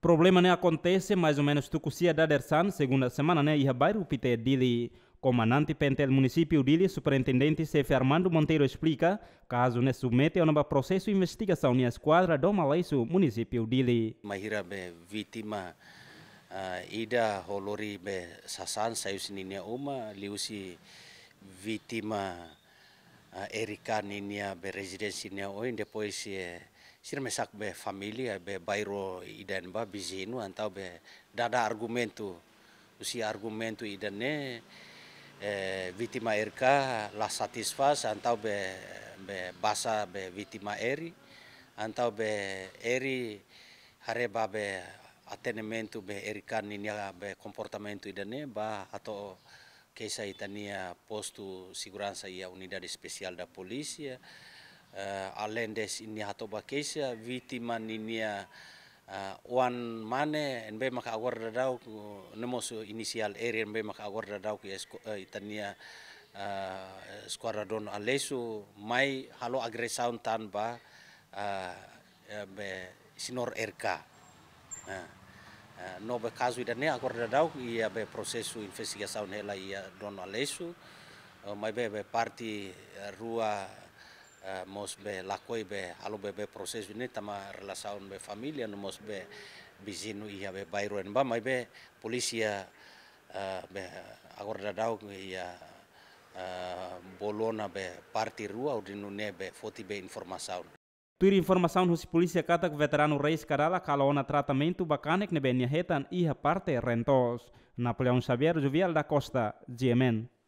problema ne acontece mais ou menos tucusia da dersan segunda semana ne iha bairro pite dili comandante pentel município dili superintendente Cef Armando Monteiro explica caso ne submete a nova processo investigação na esquadra do Malaiso município dili mahira be vítima uh, ah, ida holori ah, be sasan sayusininia uma liusi vítima uh, erika ninia be residência oi depois eh, sira mesak be familia be bairo iden ba bizinu antau be dada argumentu usi tu iden ne e, vitima erka la satisfas antau be be basa be vitima eri antau be eri hare ba be atenementu be erika ninia be comportamentu iden ne ba ato kesa itania postu siguransa ia unidade especial da polícia Eh, alendes ini hato bakesa viti man ini uh, eh, wan mane nbe mak awar dadau nemo inisial area nbe mak awar dadau ki esko uh, eh, itania uh, alesu mai halo agresaun tanpa sinor RK. Uh, no be kasu dan ne akor dadau ia ya be prosesu investigasaun hela ia don alesu mai be be parti rua Eh, mos be lakoi be alu be be proses ini tama relasaun be familia nu mos be bizinu iya be bayru en ba mai be polisi ya eh, be agor dadau iya eh, bolona be parti rua udinu ne be foti be informasaun Tuir informasaun husi polisi kata ke veteranu Reis Karala kalau ona tratamentu bakanek nebenya hetan iha parte rentos. Napoleon Xavier Juvial da Costa, GMN.